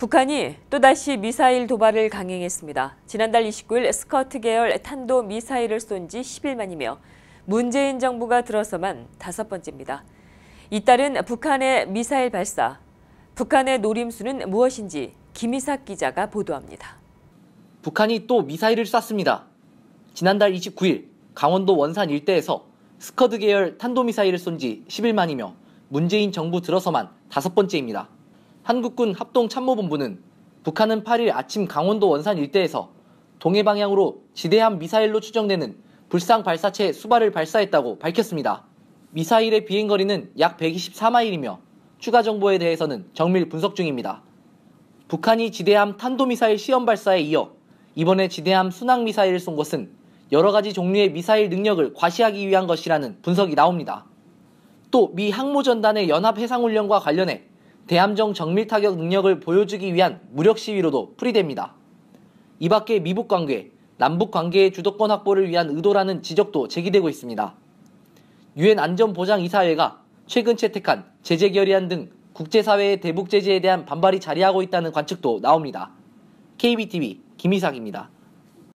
북한이 또다시 미사일 도발을 강행했습니다. 지난달 29일 스커트 계열 탄도 미사일을 쏜 지 10일 만이며 문재인 정부가 들어서만 다섯 번째입니다. 이달은 북한의 미사일 발사, 북한의 노림수는 무엇인지 김희삭 기자가 보도합니다. 북한이 또 미사일을 쐈습니다. 지난달 29일 강원도 원산 일대에서 스커드 계열 탄도미사일을 쏜 지 10일 만이며 문재인 정부 들어서만 다섯 번째입니다. 한국군 합동참모본부는 북한은 8일 아침 강원도 원산 일대에서 동해 방향으로 지대함 미사일로 추정되는 불상 발사체 수발을 발사했다고 밝혔습니다. 미사일의 비행거리는 약 124마일이며 추가 정보에 대해서는 정밀 분석 중입니다. 북한이 지대함 탄도미사일 시험 발사에 이어 이번에 지대함 순항미사일을 쏜 것은 여러 가지 종류의 미사일 능력을 과시하기 위한 것이라는 분석이 나옵니다. 또 미 항모전단의 연합해상훈련과 관련해 대함정 정밀 타격 능력을 보여주기 위한 무력 시위로도 풀이됩니다. 이 밖에 미북 관계, 남북 관계의 주도권 확보를 위한 의도라는 지적도 제기되고 있습니다. 유엔 안전보장이사회가 최근 채택한 제재 결의안 등 국제사회의 대북 제재에 대한 반발이 자리하고 있다는 관측도 나옵니다. KBTV 김희상입니다.